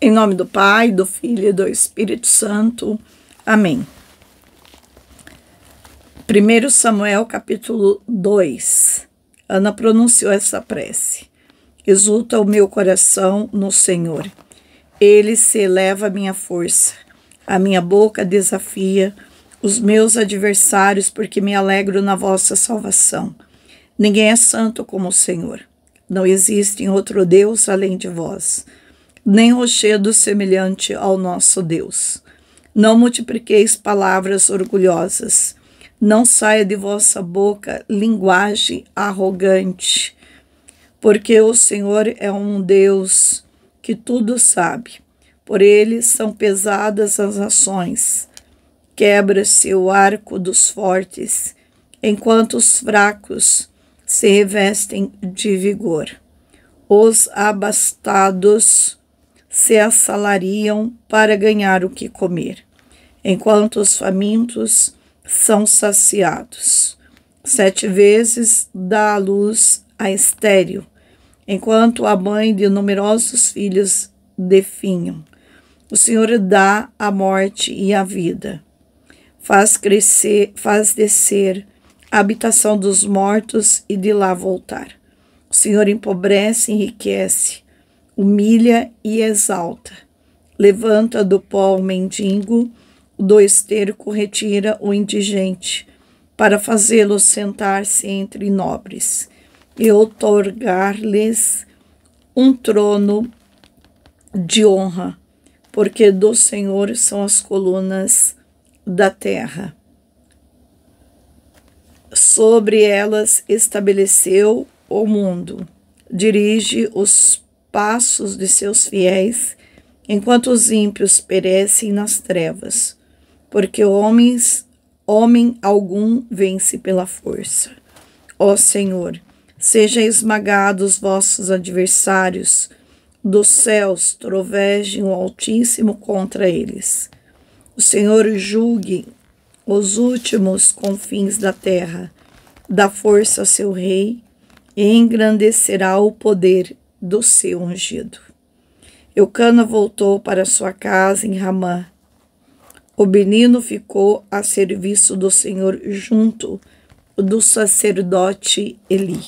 Em nome do Pai, do Filho e do Espírito Santo. Amém. 1 Samuel capítulo 2. Ana pronunciou essa prece. Exulta o meu coração no Senhor. Ele se eleva a minha força. A minha boca desafia os meus adversários, porque me alegro na vossa salvação. Ninguém é santo como o Senhor. Não existe outro Deus além de vós nem rochedo semelhante ao nosso Deus. Não multipliqueis palavras orgulhosas, não saia de vossa boca linguagem arrogante, porque o Senhor é um Deus que tudo sabe. Por ele são pesadas as ações. Quebra-se o arco dos fortes, enquanto os fracos se revestem de vigor. Os abastados se assalariam para ganhar o que comer, enquanto os famintos são saciados. Sete vezes dá a luz a estéreo, enquanto a mãe de numerosos filhos definham. O Senhor dá a morte e a vida. Faz crescer, faz descer a habitação dos mortos e de lá voltar. O Senhor empobrece e enriquece humilha e exalta. Levanta do pó o mendigo, do esterco retira o indigente, para fazê-lo sentar-se entre nobres e otorgar-lhes um trono de honra, porque do Senhor são as colunas da terra. Sobre elas estabeleceu o mundo, dirige os passos de seus fiéis, enquanto os ímpios perecem nas trevas, porque homens, homem algum vence pela força. Ó Senhor, sejam esmagados vossos adversários, dos céus trovejem o Altíssimo contra eles. O Senhor julgue os últimos confins da terra, dá força ao seu rei e engrandecerá o poder do seu ungido. Eucana voltou para sua casa em Ramã. O menino ficou a serviço do Senhor junto do sacerdote Eli.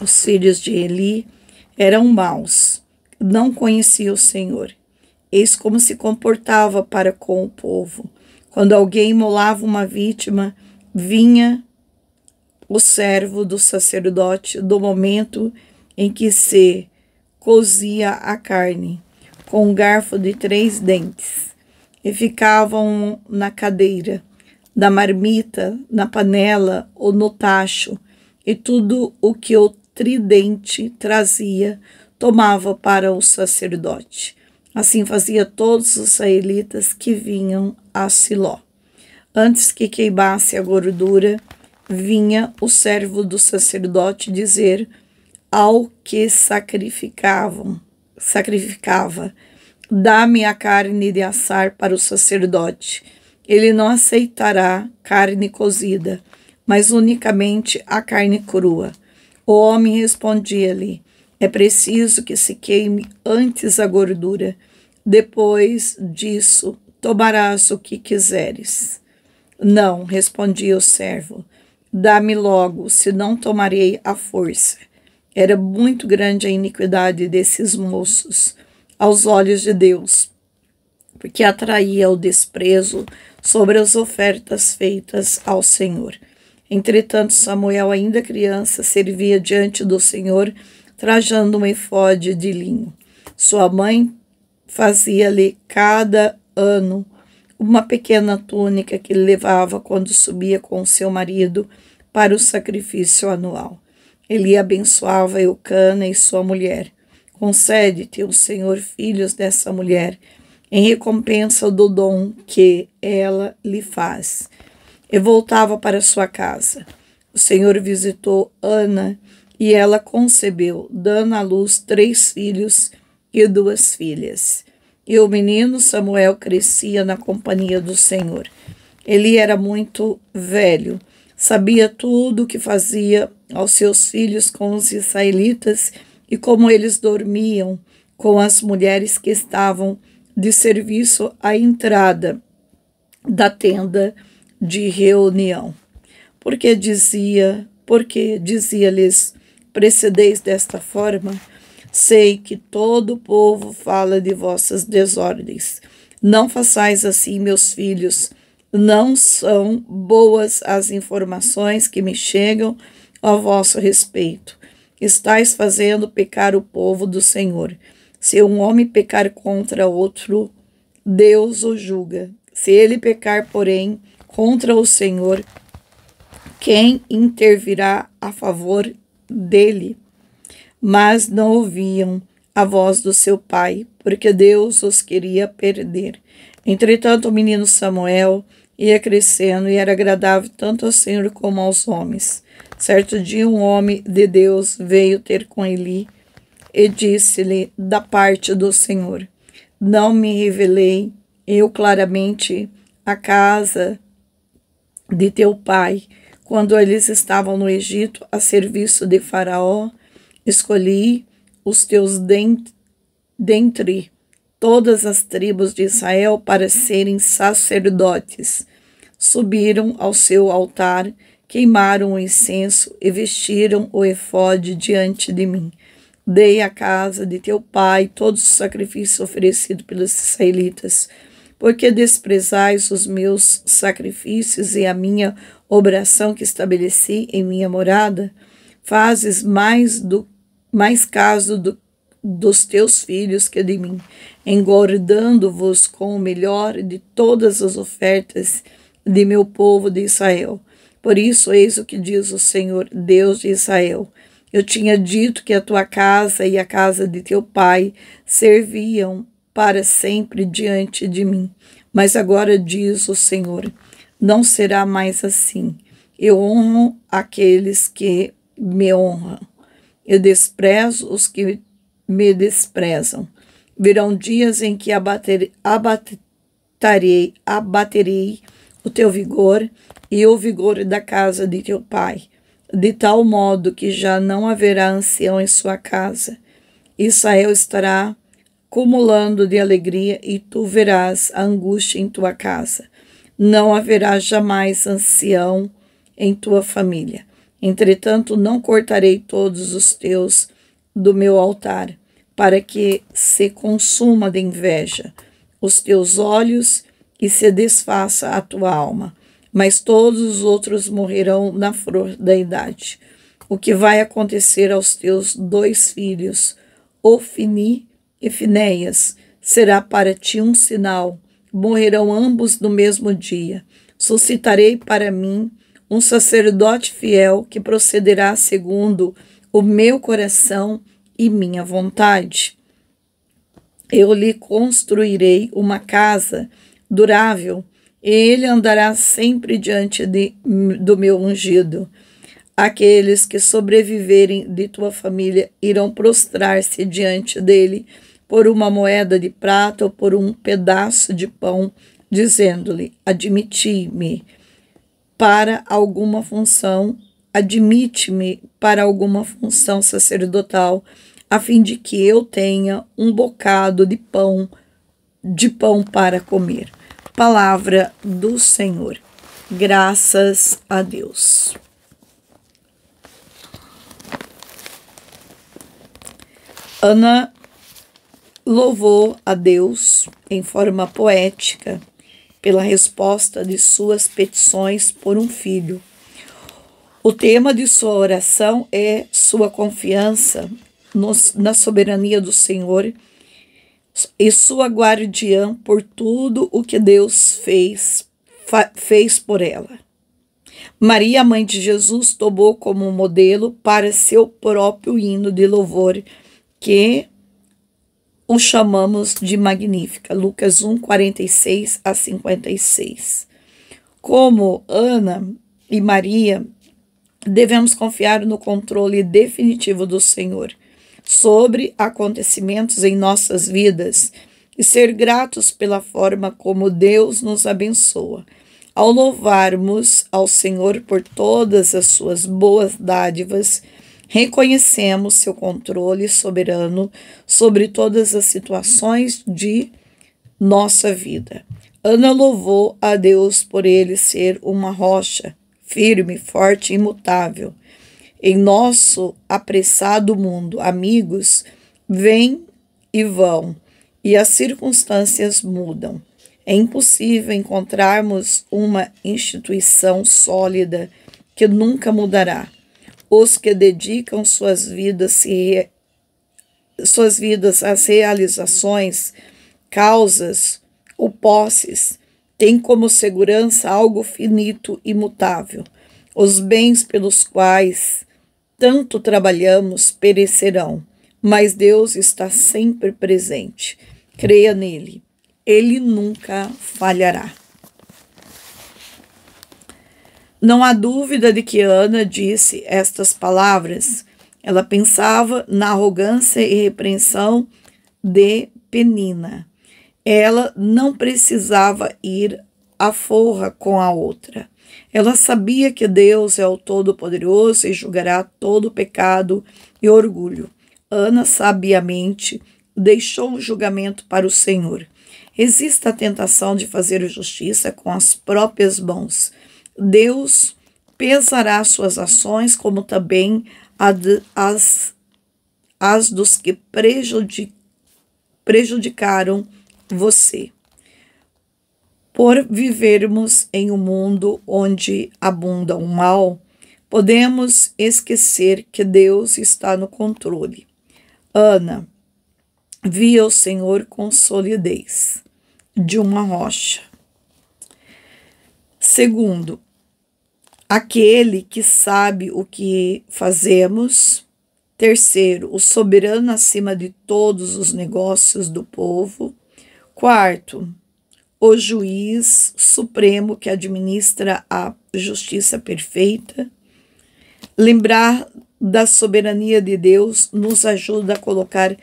Os filhos de Eli eram maus, não conheciam o Senhor. Eis como se comportava para com o povo. Quando alguém imolava uma vítima, vinha o servo do sacerdote do momento em que se cozia a carne com um garfo de três dentes e ficavam na cadeira, na marmita, na panela ou no tacho, e tudo o que o tridente trazia tomava para o sacerdote. Assim fazia todos os israelitas que vinham a Siló. Antes que queimasse a gordura, vinha o servo do sacerdote dizer ao que sacrificavam, sacrificava. Dá-me a carne de assar para o sacerdote. Ele não aceitará carne cozida, mas unicamente a carne crua. O homem respondia-lhe: É preciso que se queime antes a gordura. Depois disso, tomarás o que quiseres. Não, respondia o servo. Dá-me logo, senão tomarei a força era muito grande a iniquidade desses moços aos olhos de Deus, porque atraía o desprezo sobre as ofertas feitas ao Senhor. Entretanto, Samuel, ainda criança, servia diante do Senhor, trajando um efode de linho. Sua mãe fazia-lhe cada ano uma pequena túnica que levava quando subia com seu marido para o sacrifício anual. Eli abençoava Eucana e sua mulher. Concede-te, o Senhor, filhos dessa mulher, em recompensa do dom que ela lhe faz. E voltava para sua casa. O Senhor visitou Ana e ela concebeu, dando à luz três filhos e duas filhas. E o menino Samuel crescia na companhia do Senhor. Ele era muito velho, sabia tudo o que fazia aos seus filhos com os israelitas e como eles dormiam com as mulheres que estavam de serviço à entrada da tenda de reunião. Porque dizia, porque dizia-lhes: Precedeis desta forma, sei que todo o povo fala de vossas desordens. Não façais assim, meus filhos. Não são boas as informações que me chegam a vosso respeito. Estais fazendo pecar o povo do Senhor. Se um homem pecar contra outro, Deus o julga. Se ele pecar, porém, contra o Senhor, quem intervirá a favor dele? Mas não ouviam a voz do seu pai, porque Deus os queria perder. Entretanto, o menino Samuel ia crescendo e era agradável tanto ao Senhor como aos homens. Certo dia, um homem de Deus veio ter com Eli e disse-lhe da parte do Senhor: Não me revelei eu claramente a casa de teu pai quando eles estavam no Egito a serviço de Faraó. Escolhi os teus dent dentre todas as tribos de Israel para serem sacerdotes. Subiram ao seu altar, queimaram o incenso e vestiram o efode diante de mim. Dei à casa de teu pai todos os sacrifícios oferecidos pelos israelitas, porque desprezais os meus sacrifícios e a minha obração que estabeleci em minha morada, fazes mais do mais caso do dos teus filhos que de mim, engordando-vos com o melhor de todas as ofertas de meu povo de Israel. Por isso, eis o que diz o Senhor, Deus de Israel. Eu tinha dito que a tua casa e a casa de teu pai serviam para sempre diante de mim. Mas agora diz o Senhor: não será mais assim. Eu honro aqueles que me honram. Eu desprezo os que me desprezam. Virão dias em que abater, abatarei, abaterei o teu vigor e o vigor da casa de teu pai, de tal modo que já não haverá ancião em sua casa. Israel estará acumulando de alegria e tu verás a angústia em tua casa. Não haverá jamais ancião em tua família. Entretanto, não cortarei todos os teus do meu altar, para que se consuma de inveja os teus olhos e se desfaça a tua alma. Mas todos os outros morrerão na flor da idade. O que vai acontecer aos teus dois filhos, Ofni e Finéias, será para ti um sinal. Morrerão ambos no mesmo dia. Suscitarei para mim um sacerdote fiel que procederá segundo o meu coração e minha vontade. Eu lhe construirei uma casa durável, e ele andará sempre diante de, do meu ungido. Aqueles que sobreviverem de tua família irão prostrar-se diante dele por uma moeda de prata ou por um pedaço de pão, dizendo-lhe: Admiti-me para alguma função admite-me para alguma função sacerdotal, a fim de que eu tenha um bocado de pão, de pão para comer. Palavra do Senhor. Graças a Deus. Ana louvou a Deus em forma poética pela resposta de suas petições por um filho o tema de sua oração é sua confiança no, na soberania do Senhor e sua guardiã por tudo o que Deus fez, fez por ela. Maria, mãe de Jesus, tomou como modelo para seu próprio hino de louvor, que o chamamos de Magnífica, Lucas 1, 46 a 56. Como Ana e Maria devemos confiar no controle definitivo do Senhor sobre acontecimentos em nossas vidas e ser gratos pela forma como Deus nos abençoa. Ao louvarmos ao Senhor por todas as suas boas dádivas, reconhecemos seu controle soberano sobre todas as situações de nossa vida. Ana louvou a Deus por ele ser uma rocha firme, forte e imutável. Em nosso apressado mundo, amigos vêm e vão, e as circunstâncias mudam. É impossível encontrarmos uma instituição sólida que nunca mudará. Os que dedicam suas vidas, se suas vidas às realizações, causas ou posses tem como segurança algo finito e mutável. Os bens pelos quais tanto trabalhamos perecerão, mas Deus está sempre presente. Creia nele, ele nunca falhará. Não há dúvida de que Ana disse estas palavras. Ela pensava na arrogância e repreensão de Penina ela não precisava ir à forra com a outra. Ela sabia que Deus é o Todo-Poderoso e julgará todo pecado e orgulho. Ana sabiamente deixou o julgamento para o Senhor. Existe a tentação de fazer justiça com as próprias mãos. Deus pesará suas ações, como também as, as dos que prejudicaram você por vivermos em um mundo onde abunda o mal, podemos esquecer que Deus está no controle. Ana via o Senhor com solidez de uma rocha. Segundo, aquele que sabe o que fazemos. Terceiro, o soberano acima de todos os negócios do povo. Quarto, o juiz supremo que administra a justiça perfeita. Lembrar da soberania de Deus nos ajuda a colocar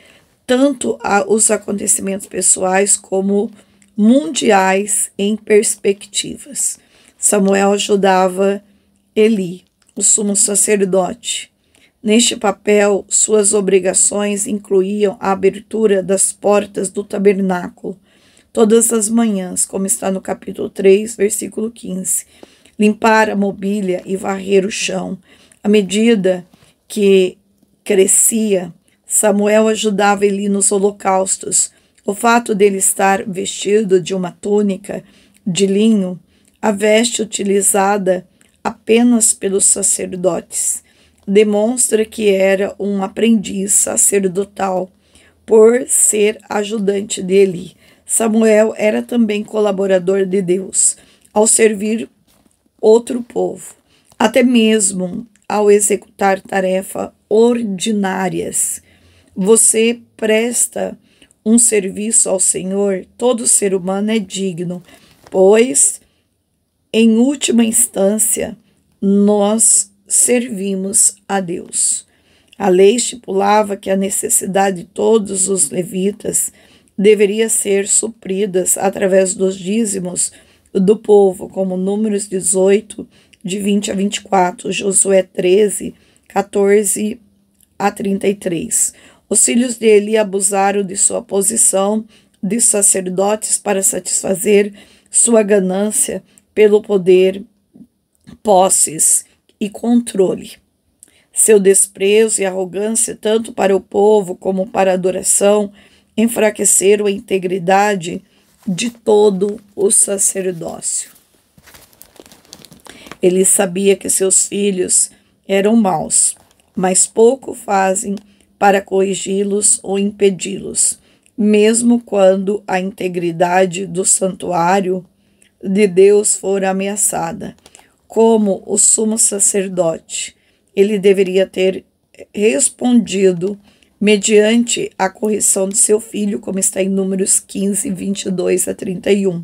tanto a, os acontecimentos pessoais como mundiais em perspectivas. Samuel ajudava Eli, o sumo sacerdote, Neste papel, suas obrigações incluíam a abertura das portas do tabernáculo todas as manhãs, como está no capítulo 3, versículo 15, limpar a mobília e varrer o chão. À medida que crescia, Samuel ajudava ele nos holocaustos. O fato dele estar vestido de uma túnica de linho, a veste utilizada apenas pelos sacerdotes, demonstra que era um aprendiz sacerdotal por ser ajudante de Eli. Samuel era também colaborador de Deus ao servir outro povo, até mesmo ao executar tarefas ordinárias. Você presta um serviço ao Senhor, todo ser humano é digno, pois, em última instância, nós servimos a Deus. A lei estipulava que a necessidade de todos os levitas deveria ser supridas através dos dízimos do povo, como Números 18, de 20 a 24, Josué 13, 14 a 33. Os filhos dele abusaram de sua posição de sacerdotes para satisfazer sua ganância pelo poder, posses e controle. Seu desprezo e arrogância, tanto para o povo como para a adoração, enfraqueceram a integridade de todo o sacerdócio. Ele sabia que seus filhos eram maus, mas pouco fazem para corrigi-los ou impedi-los, mesmo quando a integridade do santuário de Deus for ameaçada como o sumo sacerdote. Ele deveria ter respondido mediante a correção de seu filho, como está em Números 15, 22 a 31.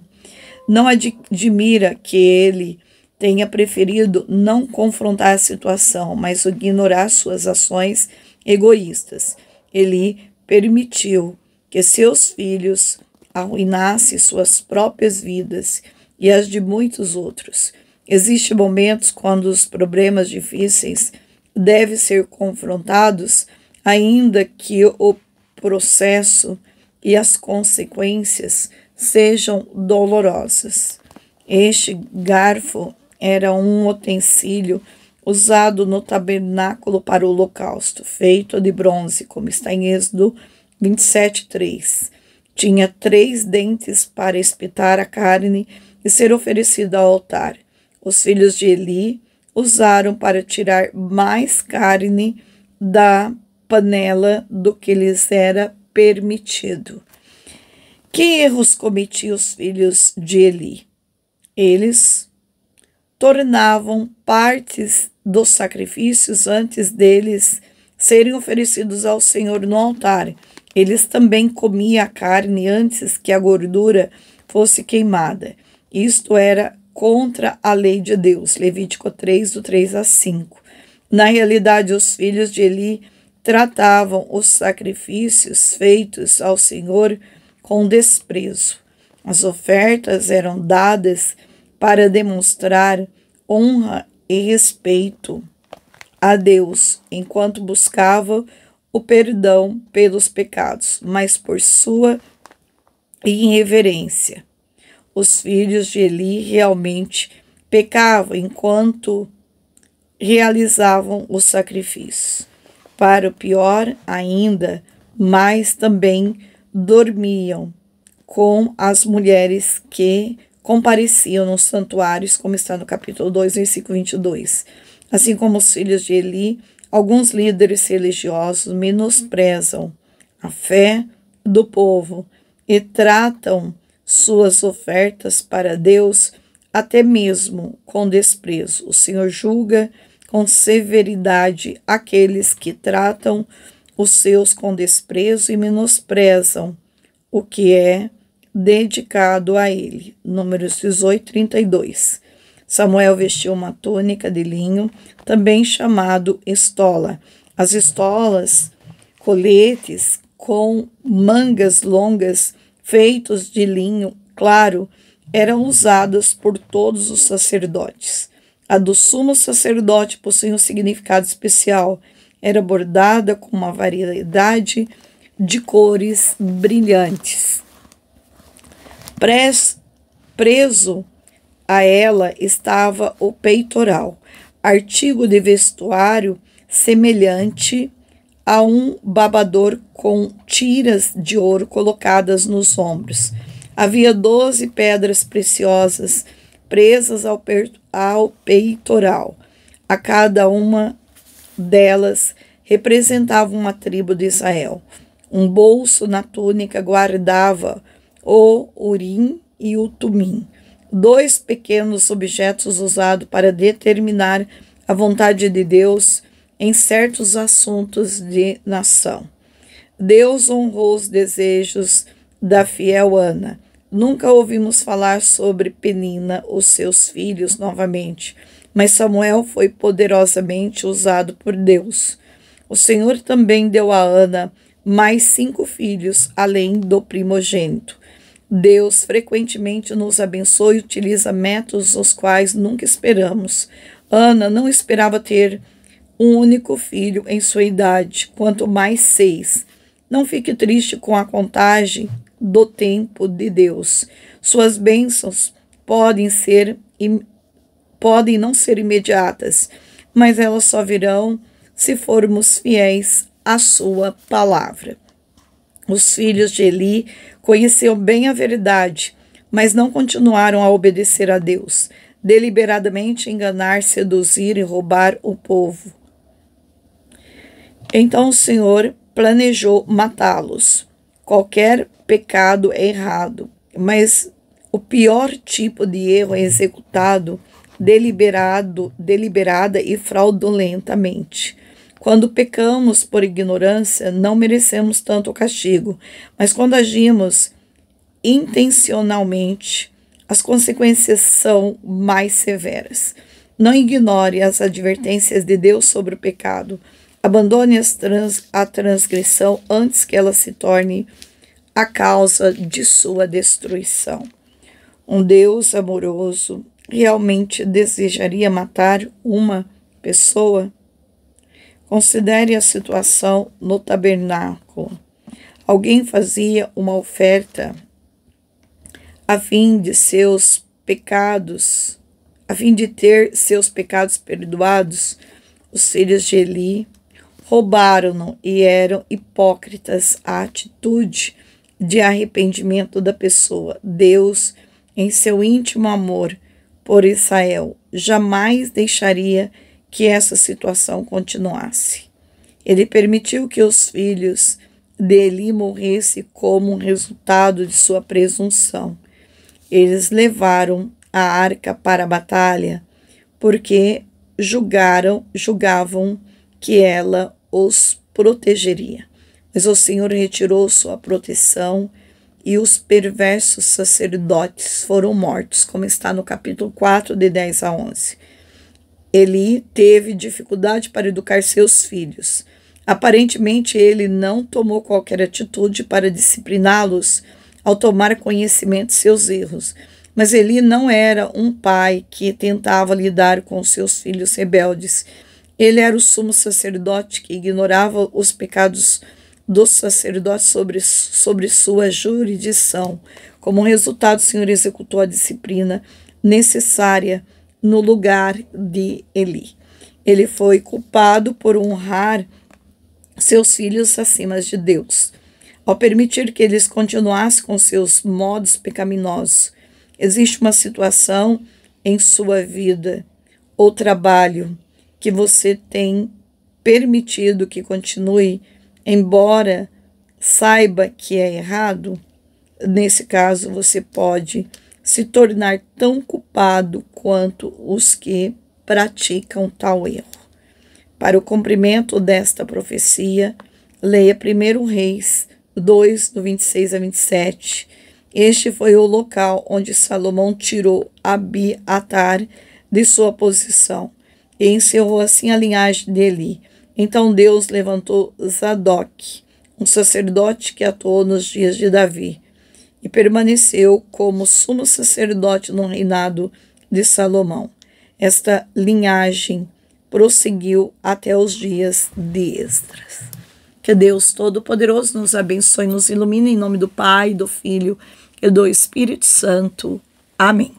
Não admira que ele tenha preferido não confrontar a situação, mas ignorar suas ações egoístas. Ele permitiu que seus filhos arruinassem suas próprias vidas e as de muitos outros. Existem momentos quando os problemas difíceis devem ser confrontados, ainda que o processo e as consequências sejam dolorosas. Este garfo era um utensílio usado no tabernáculo para o holocausto, feito de bronze, como está em Êxodo 27:3. Tinha três dentes para espetar a carne e ser oferecido ao altar. Os filhos de Eli usaram para tirar mais carne da panela do que lhes era permitido. Que erros cometiam os filhos de Eli? Eles tornavam partes dos sacrifícios antes deles serem oferecidos ao Senhor no altar. Eles também comiam a carne antes que a gordura fosse queimada. Isto era contra a lei de Deus. Levítico 3, do 3 a 5. Na realidade, os filhos de Eli tratavam os sacrifícios feitos ao Senhor com desprezo. As ofertas eram dadas para demonstrar honra e respeito a Deus, enquanto buscava o perdão pelos pecados, mas por sua irreverência os filhos de Eli realmente pecavam enquanto realizavam o sacrifício. Para o pior ainda, mas também dormiam com as mulheres que compareciam nos santuários, como está no capítulo 2, versículo 22. Assim como os filhos de Eli, alguns líderes religiosos menosprezam a fé do povo e tratam suas ofertas para Deus, até mesmo com desprezo. O Senhor julga com severidade aqueles que tratam os seus com desprezo e menosprezam o que é dedicado a ele. Números 18, 32. Samuel vestiu uma túnica de linho, também chamado estola. As estolas, coletes com mangas longas, feitos de linho claro, eram usadas por todos os sacerdotes. A do sumo sacerdote possuía um significado especial. Era bordada com uma variedade de cores brilhantes. Pres, preso a ela estava o peitoral, artigo de vestuário semelhante a um babador com tiras de ouro colocadas nos ombros. Havia doze pedras preciosas presas ao, ao peitoral. A cada uma delas representava uma tribo de Israel. Um bolso na túnica guardava o urim e o tumim, dois pequenos objetos usados para determinar a vontade de Deus em certos assuntos de nação. Deus honrou os desejos da fiel Ana. Nunca ouvimos falar sobre Penina ou seus filhos novamente, mas Samuel foi poderosamente usado por Deus. O Senhor também deu a Ana mais cinco filhos, além do primogênito. Deus frequentemente nos abençoa e utiliza métodos os quais nunca esperamos. Ana não esperava ter um único filho em sua idade, quanto mais seis. Não fique triste com a contagem do tempo de Deus. Suas bênçãos podem ser podem não ser imediatas, mas elas só virão se formos fiéis à sua palavra. Os filhos de Eli conheceram bem a verdade, mas não continuaram a obedecer a Deus deliberadamente enganar, seduzir e roubar o povo. Então o Senhor planejou matá-los. Qualquer pecado é errado, mas o pior tipo de erro é executado deliberado, deliberada e fraudulentamente. Quando pecamos por ignorância, não merecemos tanto castigo, mas quando agimos intencionalmente, as consequências são mais severas. Não ignore as advertências de Deus sobre o pecado Abandone trans, a transgressão antes que ela se torne a causa de sua destruição. Um Deus amoroso realmente desejaria matar uma pessoa? Considere a situação no tabernáculo. Alguém fazia uma oferta a fim de seus pecados, a fim de ter seus pecados perdoados. Os filhos de Eli roubaram-no e eram hipócritas a atitude de arrependimento da pessoa. Deus, em seu íntimo amor por Israel, jamais deixaria que essa situação continuasse. Ele permitiu que os filhos dele morressem como resultado de sua presunção. Eles levaram a arca para a batalha porque julgaram, julgavam que ela os protegeria. Mas o Senhor retirou sua proteção e os perversos sacerdotes foram mortos, como está no capítulo 4, de 10 a 11. Eli teve dificuldade para educar seus filhos. Aparentemente, ele não tomou qualquer atitude para discipliná-los ao tomar conhecimento de seus erros. Mas Eli não era um pai que tentava lidar com seus filhos rebeldes ele era o sumo sacerdote que ignorava os pecados dos sacerdotes sobre, sobre sua jurisdição. Como resultado, o Senhor executou a disciplina necessária no lugar de Eli. Ele foi culpado por honrar seus filhos acima de Deus. Ao permitir que eles continuassem com seus modos pecaminosos, existe uma situação em sua vida ou trabalho que você tem permitido que continue, embora saiba que é errado, nesse caso você pode se tornar tão culpado quanto os que praticam tal erro. Para o cumprimento desta profecia, leia 1 Reis 2, do 26 a 27. Este foi o local onde Salomão tirou Abiatar de sua posição e encerrou assim a linhagem dele. Então Deus levantou Zadok, um sacerdote que atuou nos dias de Davi, e permaneceu como sumo sacerdote no reinado de Salomão. Esta linhagem prosseguiu até os dias de Esdras. Que Deus Todo-Poderoso nos abençoe e nos ilumine em nome do Pai, do Filho e do Espírito Santo. Amém.